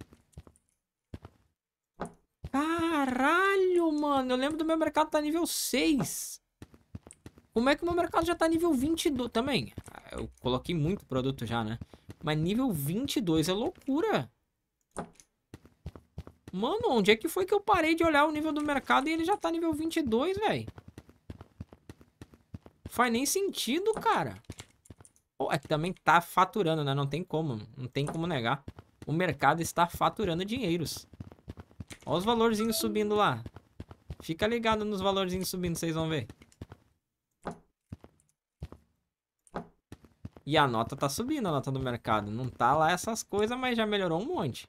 Caralho, mano. Eu lembro do meu mercado tá nível 6. Como é que o meu mercado já tá nível 22 também? Eu coloquei muito produto já, né? Mas nível 22 é loucura. Mano, onde é que foi que eu parei de olhar o nível do mercado e ele já tá nível 22, velho? Faz nem sentido, cara é que também tá faturando, né? Não tem como, não tem como negar. O mercado está faturando dinheiros. Olha os valorzinhos subindo lá. Fica ligado nos valorzinhos subindo, vocês vão ver. E a nota tá subindo, a nota do mercado. Não tá lá essas coisas, mas já melhorou um monte.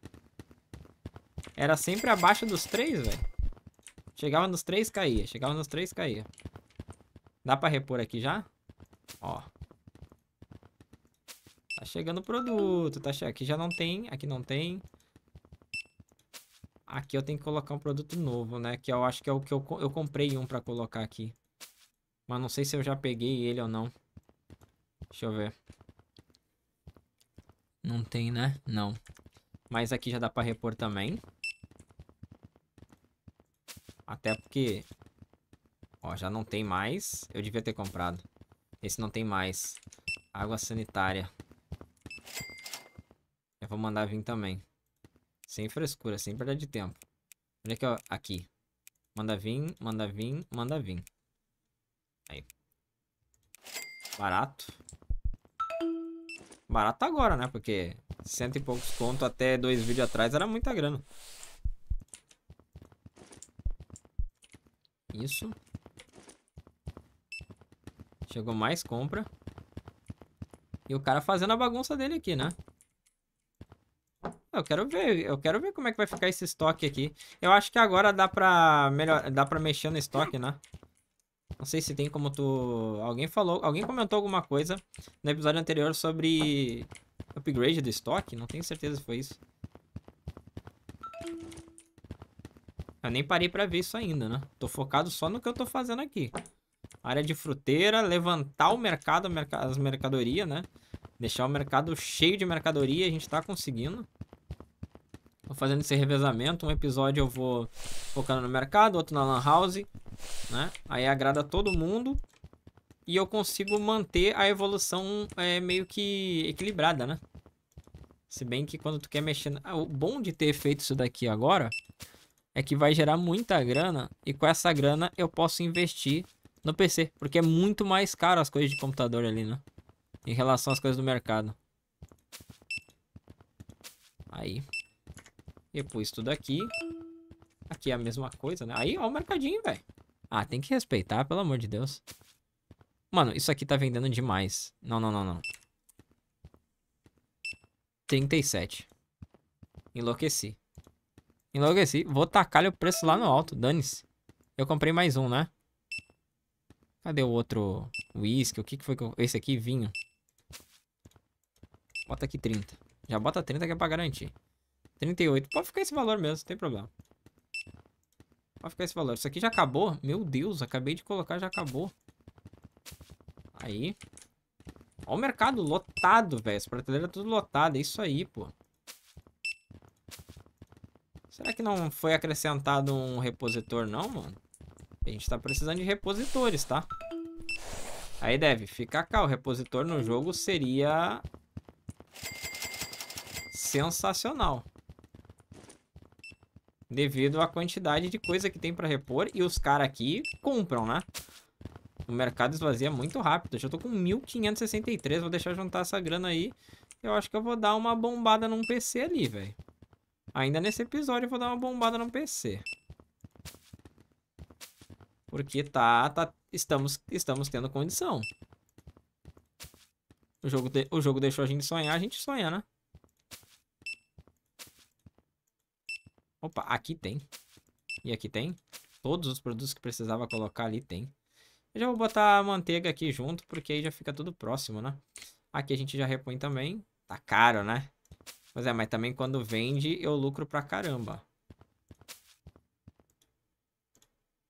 Era sempre abaixo dos 3, velho. Chegava nos 3, caía. Chegava nos 3, caía. Dá pra repor aqui já? Ó. Tá chegando o produto. Tá che... Aqui já não tem. Aqui não tem. Aqui eu tenho que colocar um produto novo, né? Que eu acho que é o que eu, eu comprei um pra colocar aqui. Mas não sei se eu já peguei ele ou não. Deixa eu ver. Não tem, né? Não. Mas aqui já dá pra repor também. Até porque... Ó, já não tem mais. Eu devia ter comprado. Esse não tem mais. Água sanitária vou mandar vir também. Sem frescura, sem perder de tempo. Olha aqui, ó. Aqui. Manda vir, manda vir, manda vir. Aí. Barato. Barato agora, né? Porque cento e poucos conto até dois vídeos atrás era muita grana. Isso. Chegou mais compra. E o cara fazendo a bagunça dele aqui, né? Eu quero ver, eu quero ver como é que vai ficar esse estoque aqui. Eu acho que agora dá pra, melhor, dá para mexer no estoque, né? Não sei se tem como tu... Alguém falou, alguém comentou alguma coisa no episódio anterior sobre upgrade do estoque. Não tenho certeza se foi isso. Eu nem parei pra ver isso ainda, né? Tô focado só no que eu tô fazendo aqui. Área de fruteira, levantar o mercado, as mercadorias, né? Deixar o mercado cheio de mercadoria, a gente tá conseguindo fazendo esse revezamento. Um episódio eu vou focando no mercado, outro na Lan House, né? Aí agrada todo mundo e eu consigo manter a evolução é, meio que equilibrada, né? Se bem que quando tu quer mexer... Ah, o bom de ter feito isso daqui agora é que vai gerar muita grana e com essa grana eu posso investir no PC, porque é muito mais caro as coisas de computador ali, né? Em relação às coisas do mercado. Aí pus tudo aqui. Aqui é a mesma coisa, né? Aí, ó o mercadinho, velho. Ah, tem que respeitar, pelo amor de Deus. Mano, isso aqui tá vendendo demais. Não, não, não, não. 37. Enlouqueci. Enlouqueci. Vou tacar o preço lá no alto. Dane-se. Eu comprei mais um, né? Cadê o outro whisky? O que, que foi que eu... Esse aqui, vinho. Bota aqui 30. Já bota 30 que é pra garantir. 38. Pode ficar esse valor mesmo, não tem problema. Pode ficar esse valor. Isso aqui já acabou? Meu Deus, acabei de colocar, já acabou. Aí. Olha o mercado lotado, velho. As prateleiras é tudo lotado. É isso aí, pô. Será que não foi acrescentado um repositor, não, mano? A gente tá precisando de repositores, tá? Aí deve ficar cá. O repositor no jogo seria... Sensacional. Devido à quantidade de coisa que tem pra repor. E os caras aqui compram, né? O mercado esvazia muito rápido. já tô com 1.563. Vou deixar juntar essa grana aí. Eu acho que eu vou dar uma bombada num PC ali, velho. Ainda nesse episódio eu vou dar uma bombada num PC. Porque tá, tá estamos, estamos tendo condição. O jogo, de, o jogo deixou a gente sonhar, a gente sonha, né? Opa, aqui tem. E aqui tem. Todos os produtos que precisava colocar ali tem. Eu já vou botar a manteiga aqui junto, porque aí já fica tudo próximo, né? Aqui a gente já repõe também. Tá caro, né? Mas é, mas também quando vende, eu lucro pra caramba.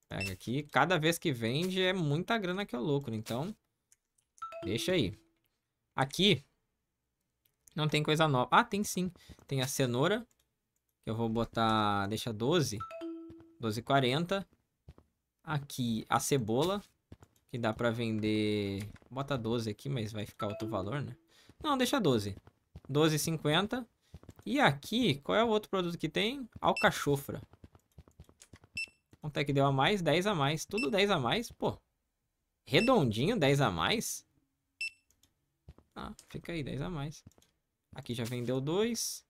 Pega aqui. Cada vez que vende, é muita grana que eu lucro. Então, deixa aí. Aqui, não tem coisa nova. Ah, tem sim. Tem a cenoura. Eu vou botar, deixa 12, 12,40. Aqui a cebola, que dá pra vender, bota 12 aqui, mas vai ficar outro valor, né? Não, deixa 12, 12,50. E aqui, qual é o outro produto que tem? Alcachofra. Quanto é que deu a mais? 10 a mais. Tudo 10 a mais, pô. Redondinho, 10 a mais? Ah, fica aí, 10 a mais. Aqui já vendeu 2.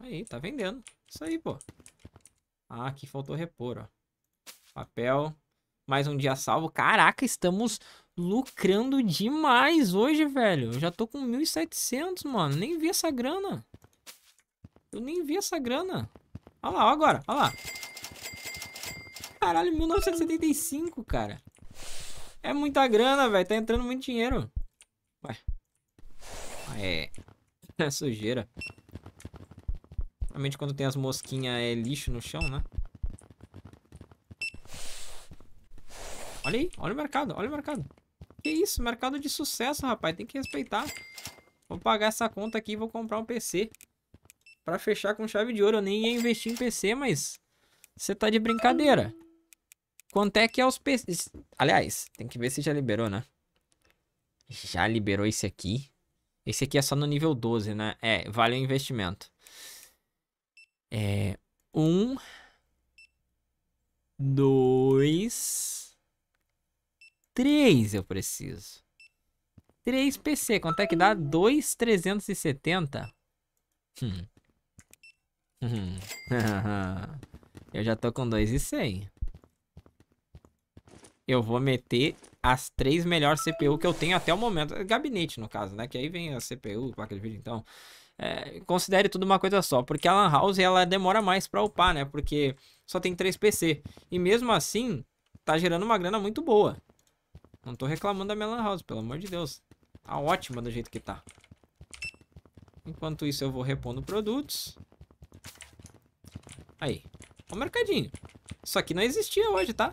Aí, tá vendendo. Isso aí, pô. Ah, aqui faltou repor, ó. Papel. Mais um dia salvo. Caraca, estamos lucrando demais hoje, velho. Eu já tô com 1.700, mano. Nem vi essa grana. Eu nem vi essa grana. Olha lá, ó agora. Olha lá. Caralho, 1975, cara. É muita grana, velho. Tá entrando muito dinheiro. Ué. Ah, é. É sujeira. Normalmente quando tem as mosquinhas é lixo no chão, né? Olha aí, olha o mercado, olha o mercado. Que isso, mercado de sucesso, rapaz. Tem que respeitar. Vou pagar essa conta aqui e vou comprar um PC. Pra fechar com chave de ouro. Eu nem ia investir em PC, mas... Você tá de brincadeira. Quanto é que é os PCs? Aliás, tem que ver se já liberou, né? Já liberou esse aqui. Esse aqui é só no nível 12, né? É, vale o investimento. É um, dois, três eu preciso. 3 PC, quanto é que dá? 2,370? Hum. Hum. eu já tô com 2,100. Eu vou meter as três melhores CPU que eu tenho até o momento. Gabinete, no caso, né? Que aí vem a CPU, placa de vídeo, então é, considere tudo uma coisa só, porque a Lan House ela demora mais para upar, né? Porque só tem 3 PC. E mesmo assim, tá gerando uma grana muito boa. Não tô reclamando da minha Lan House, pelo amor de Deus. Tá ótima do jeito que tá. Enquanto isso, eu vou repondo produtos. Aí. Ó o mercadinho. Isso aqui não existia hoje, tá?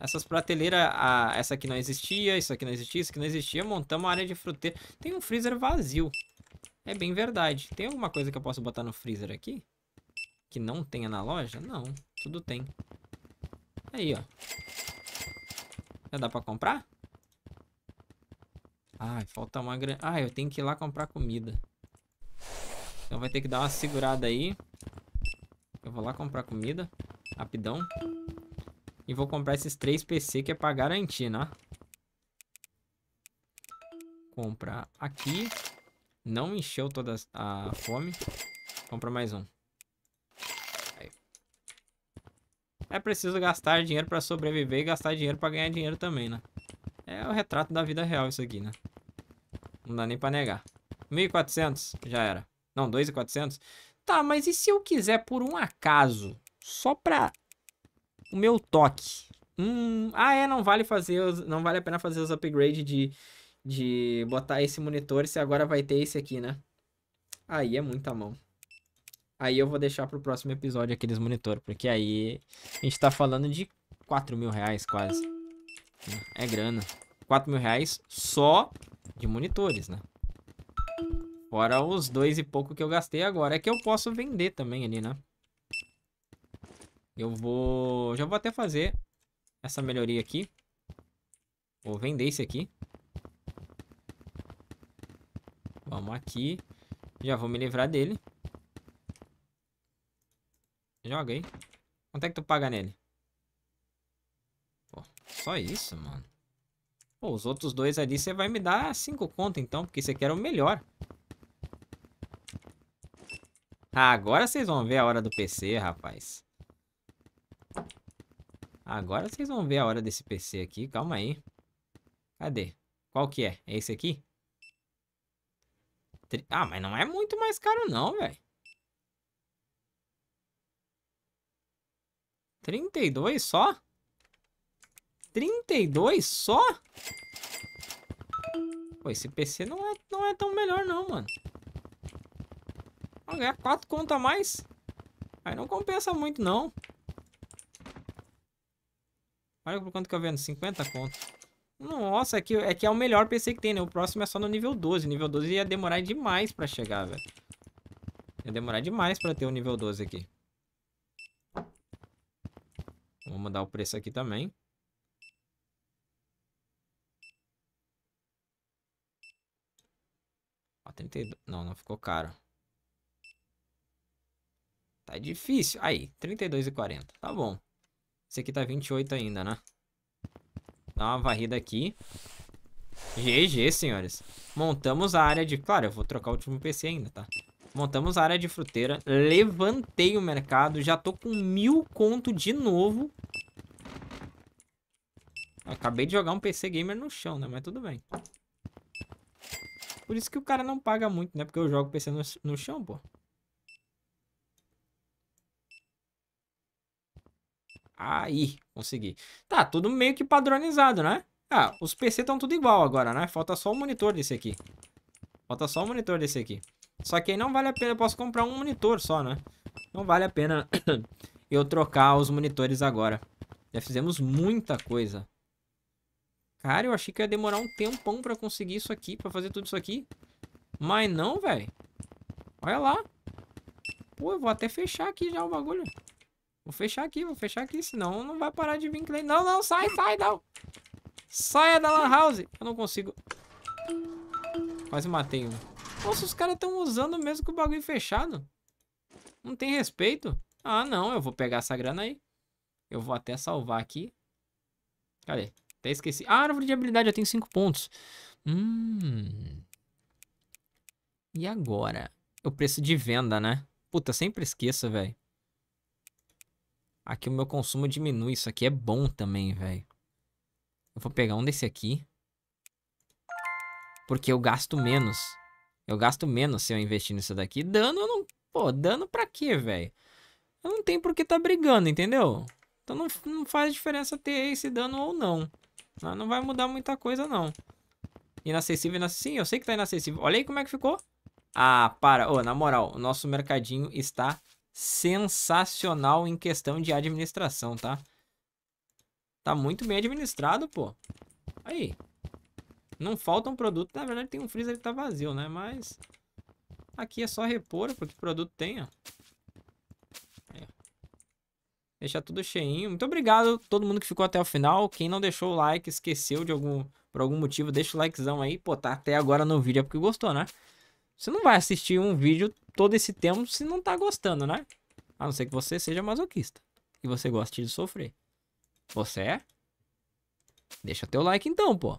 Essas prateleiras, a, essa aqui não existia, isso aqui não existia, isso aqui não existia. Montamos a área de fruteira. Tem um freezer vazio. É bem verdade. Tem alguma coisa que eu posso botar no freezer aqui? Que não tenha na loja? Não, tudo tem. Aí, ó. Já dá pra comprar? Ai, falta uma grana. Ah, eu tenho que ir lá comprar comida. Então vai ter que dar uma segurada aí. Eu vou lá comprar comida. Rapidão. E vou comprar esses três PC que é pra garantir, né? Comprar aqui. Não encheu toda a fome. compra mais um. Aí. É preciso gastar dinheiro pra sobreviver e gastar dinheiro pra ganhar dinheiro também, né? É o retrato da vida real isso aqui, né? Não dá nem pra negar. 1.400, já era. Não, 2.400. Tá, mas e se eu quiser por um acaso, só pra o meu toque? Hum, ah é, não vale fazer, os, não vale a pena fazer os upgrades de de botar esse monitor, se agora vai ter esse aqui, né? Aí é muita mão. Aí eu vou deixar pro próximo episódio aqueles monitor, porque aí a gente tá falando de 4 mil reais quase. É grana. 4 mil reais só de monitores, né? Fora os dois e pouco que eu gastei agora. É que eu posso vender também ali, né? Eu vou... Já vou até fazer essa melhoria aqui. Vou vender esse aqui. Vamos aqui. Já vou me livrar dele. Joga aí. Quanto é que tu paga nele? Pô, só isso, mano. Pô, os outros dois ali você vai me dar cinco conto, então. Porque você aqui era o melhor. Ah, agora vocês vão ver a hora do PC, rapaz. Agora vocês vão ver a hora desse PC aqui. Calma aí. Cadê? Qual que é? É esse aqui? Ah, mas não é muito mais caro não, velho. 32 só? 32 só? Pô, esse PC não é, não é tão melhor não, mano. Vamos ganhar 4 contas a mais. Aí não compensa muito não. Olha por quanto que eu vendo, 50 contas. Nossa, é que, é que é o melhor PC que tem, né? O próximo é só no nível 12. Nível 12 ia demorar demais pra chegar, velho. Ia demorar demais pra ter o nível 12 aqui. Vou mudar o preço aqui também. Ó, 32... Não, não ficou caro. Tá difícil. Aí, 32,40. Tá bom. Esse aqui tá 28 ainda, né? Dá uma varrida aqui. GG, senhores. Montamos a área de... Claro, eu vou trocar o último PC ainda, tá? Montamos a área de fruteira. Levantei o mercado. Já tô com mil conto de novo. Acabei de jogar um PC Gamer no chão, né? Mas tudo bem. Por isso que o cara não paga muito, né? Porque eu jogo PC no, no chão, pô. Aí, consegui. Tá, tudo meio que padronizado, né? Ah, os PC estão tudo igual agora, né? Falta só o monitor desse aqui. Falta só o monitor desse aqui. Só que aí não vale a pena, eu posso comprar um monitor só, né? Não vale a pena eu trocar os monitores agora. Já fizemos muita coisa. Cara, eu achei que ia demorar um tempão pra conseguir isso aqui, pra fazer tudo isso aqui. Mas não, velho. Olha lá. Pô, eu vou até fechar aqui já o bagulho. Vou fechar aqui, vou fechar aqui, senão não vai parar de vir cliente. Não, não, sai, sai, não. Saia da Lan House. Eu não consigo. Quase matei um. Nossa, os caras estão usando mesmo com o bagulho fechado. Não tem respeito. Ah, não, eu vou pegar essa grana aí. Eu vou até salvar aqui. Cadê? Até esqueci. Ah, árvore de habilidade, já tem 5 pontos. Hum. E agora? O preço de venda, né? Puta, sempre esqueço, velho. Aqui o meu consumo diminui. Isso aqui é bom também, velho. Eu vou pegar um desse aqui. Porque eu gasto menos. Eu gasto menos se eu investir nisso daqui. Dano eu não... Pô, dano pra quê, velho? Eu não tenho por que tá brigando, entendeu? Então não, não faz diferença ter esse dano ou não. Não vai mudar muita coisa, não. Inacessível, inacessível. Sim, eu sei que tá inacessível. Olha aí como é que ficou. Ah, para. Ô, oh, na moral, o nosso mercadinho está sensacional em questão de administração, tá? Tá muito bem administrado, pô. Aí. Não falta um produto. Na verdade, tem um freezer que tá vazio, né? Mas... Aqui é só repor, porque produto tem, ó. ó. Deixar tudo cheinho. Muito obrigado a todo mundo que ficou até o final. Quem não deixou o like, esqueceu de algum... Por algum motivo, deixa o likezão aí. Pô, tá até agora no vídeo é porque gostou, né? Você não vai assistir um vídeo todo esse tempo se não tá gostando, né? A não ser que você seja masoquista e você goste de sofrer. Você é? Deixa teu like então, pô.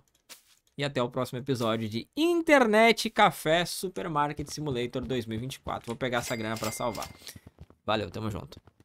E até o próximo episódio de Internet Café Supermarket Simulator 2024. Vou pegar essa grana para salvar. Valeu, tamo junto.